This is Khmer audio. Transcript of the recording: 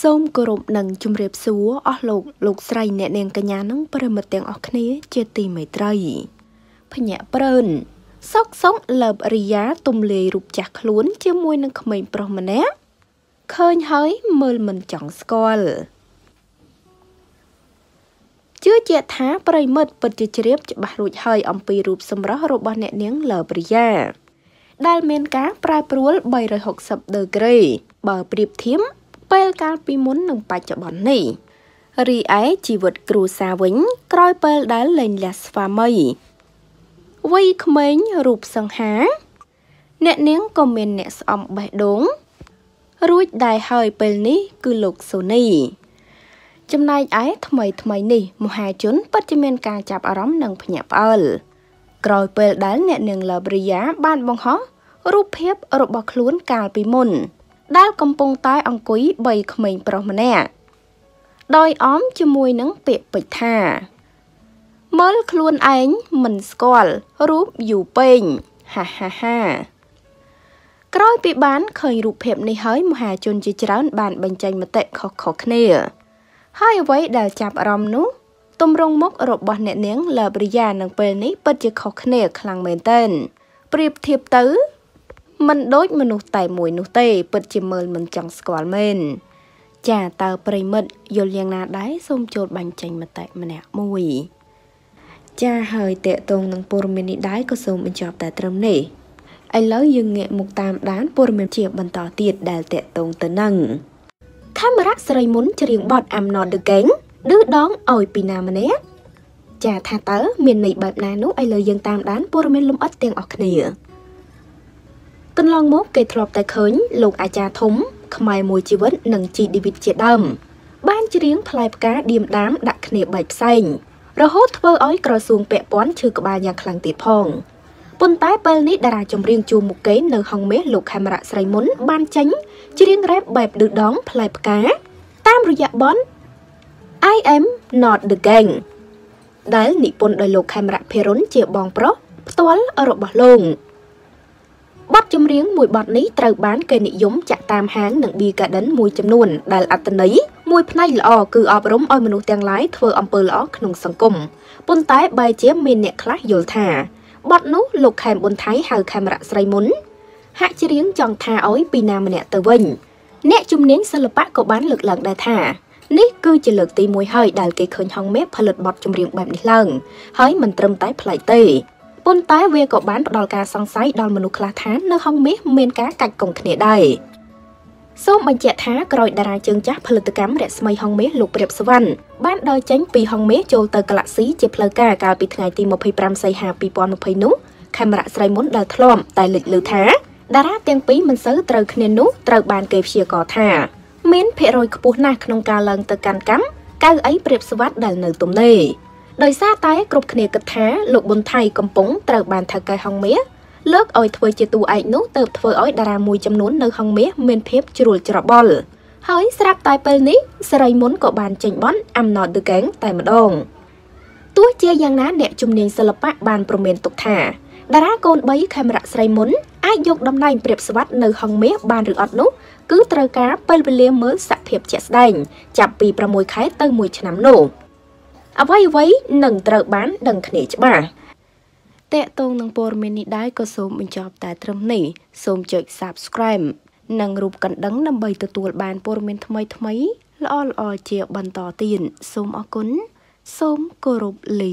សូមគោរពនិងជម្រាបសួរអស់លោកលោកស្រី អ្នកនាងកញ្ញានិងប្រិមត្តទាំងអស់គ្នាជាទីមេត្រីភញាក់ព្រើនសុកសុកលើបរិយាទំលាយរូបចាស់ខ្លួន ជាមួយនឹងក្មេងប្រុសម្នាក់ឃើញហើយមើលមិនចង់ស្គាល់ជឿជាក់ថាប្រិមិត្តពិតជាជ្រាបច្បាស់រួចហើយអំពីរូបសម្រស់របស់អ្នកនាងលើបរិយា ដែលមានការ ប្រែប្រួល360ដឺក្រេបើប្រៀបធៀបពេលកាលពីមុននិងបច្ចុប្បន្ននេះរីឯជីវិតគ្រួសារវិញ ក្រោយពេលដែលលែងលះស្វាមីវ័យក្មេងរូបសង្ហា អ្នកនាងក៏មានអ្នកស្អំបេះដូង រួចដែរហើយពេលនេះគឺលោកសូនី ចំណែកឯថ្មីថ្មីនេះ មហាជនពិតជាមាន ការចាប់អារម្មណ៍និងភ្ញាក់ផ្អើលក្រោយពេលដែលអ្នកនាងឡាប្រីយ៉ាបានបង្ហោះរូបភាព របស់ខ្លួនកាលពីមុនដែលកំពុងតែ អង្គុយបីក្មេងប្រុសម្នាក់ដោយអមជាមួយនឹងពាក្យពេចថាមើលខ្លួនឯងមិនស្គាល់រូបយូពេងហាហាហាក្រោយពីបានឃើញរូបភាពនេះហើយ មហាជនជាច្រើន បាន បញ្ចេញមតិខុសៗគ្នា ហើយអ្វីដែលចាប់អារម្មណ៍នោះទម្រង់មុខរបស់អ្នកនាងឡាប្រីយ៉ានឹងពេលនេះ ពិតជាខុសគ្នាខ្លាំងមែនទែនប្រៀបធៀបទៅមិនដូចមនុស្សតែមួយនោះទេពិតជាមើលមិនចង់ស្គាល់មែនចាតើប្រិមិត្តយល់យ៉ាងណាដែរសូមចូលបញ្ចេញមតិម្នាក់មួយ ចាហើយតេតងនឹងព័ត៌មាននេះដែរក៏សូមបញ្ចប់តែត្រឹមនេះឥឡូវយើងងាកមកតាមដានព័ត៌មានជាបន្តទៀតដែលតេតងទៅនឹងខេមរៈស្រីមុនច្រៀងបទ I'm not the gang ឌឺដងឲ្យពីណាម្នាក់ចាថាតើមានន័យបែបណានោះឥឡូវយើងតាមដានព័ត៌មានលំអិតទាំងអស់គ្នាកន្លងមក គេធ្លាប់តែឃើញលោកអាចារ្យធំ ខ្មែរមួយជីវិត និងជីឌីវិតជាដើមបានច្រៀងផ្លែផ្កាឌៀមដាមដាក់គ្នាបែកផ្សែងរហូតធ្វើឲ្យក្រសួងពាក់ព័ន្ធឈឺក្បាលយ៉ាងខ្លាំងទៀតផងប៉ុន្តែពេលនេះតារាចម្រៀងជួមុខគេនៅហងមាសលោកខេមរៈស្រីមុនបានចេញច្រៀងរ៉េបបែបឌឺដង ផ្លែផ្កាតាមរយៈបន I am not the gang ដែលនិពន្ធដោយលោកខេមរៈភិរុនជាបងប្រុសផ្ទាល់ របស់លោកបទចម្រៀងមួយបទនេះត្រូវបានគេនិយមចាក់តាមហាងនិង Beer Garden មួយចំនួនដែលអត្តន័យមួយផ្នែកល្អគឺអប់រំឲ្យមនុស្សទាំងឡាយធ្វើអំពើល្អក្នុងសង្គមប៉ុន្តែបែរជាមានអ្នកខ្លះយល់ថាបទនោះលោកខេមប៊ុនថៃហៅខេមរៈស្រីមុនហាក់ជារៀងចង់ថាឲ្យពីណាម្នាក់ទៅវិញ អ្នកជំនាញសិល្បៈក៏បានលើកឡើងដែរថានេះគឺជាលើកទី1ហើយដែលគេឃើញហងមេផលិតបទចម្រៀងបែបនេះឡើងហើយមិនត្រឹមតែប្លែកទេប៉ុន្តែវាក៏បានផ្ដល់ការសង្ស័យដល់មនុស្សខ្លះថានៅហុងមាសមាន ការកាច់កុងគ្នាដែរសូមបញ្ជាក់ថាក្រោយតារាជើងចាស់ផលិតកម្មរស្មីហុងមាសលោកព្រាបសវណ្ណបានដើរចេញពីហុងមាសចូលទៅកាឡាក់ស៊ីជាផ្លូវការកាលពីថ្ងៃទី25សីហា2020នោះកាមេរ៉ាស្រីមុនដែលធ្លាប់តែលេចលឺថា តារាទាំងពីរមិនសូវត្រូវគ្នានោះត្រូវបាន គេព្យាករថាមានភាគរយខ្ពស់ណាស់ក្នុងការឡើងទៅកាន់កម្មកៅអីព្រាបសវណ្ណដែលនៅទំនេរដោយសារតែគ្រប់គ្នាគិតថាលោកប៊ុនថៃកំពុងត្រូវបានថៅកែហងមាសលើកឲ្យធ្វើជាតួឯកនោះទៅធ្វើឲ្យតារាមួយចំនួននៅហងមាសមានភាពជ្រួលច្របល់ហើយស្រាប់តែពេលនេះសេរីមុនក៏បានចេញបន់ I'm not the gang តែម្ដងទោះជាយ៉ាងណាអ្នក ជំនាញសិល្បៈបានប្រមានទុកថាតារាកូន3ខេមរៈស្រីមុន អាចយកតំណែង ព្រាបស្វាត់នៅហងមាសបានឬអត់នោះគឺត្រូវការពេលវេលាមើលសភាពជាក់ស្ដែង ចាប់ពី6ខែទៅ1ឆ្នាំនោះអ្វីអ្វីនឹងត្រូវបានដឹងគ្នាច្បាស់តកតងនឹងព័ត៌មាននេះដែរក៏សូមបញ្ចប់តែត្រឹមនេះសូមចុច Subscribe និងរូបកណ្ដឹងដើម្បីទទួលបានព័ត៌មានថ្មីថ្មីល្អល្អជាបន្តទៀតសូមអរគុណសូមគោរពលា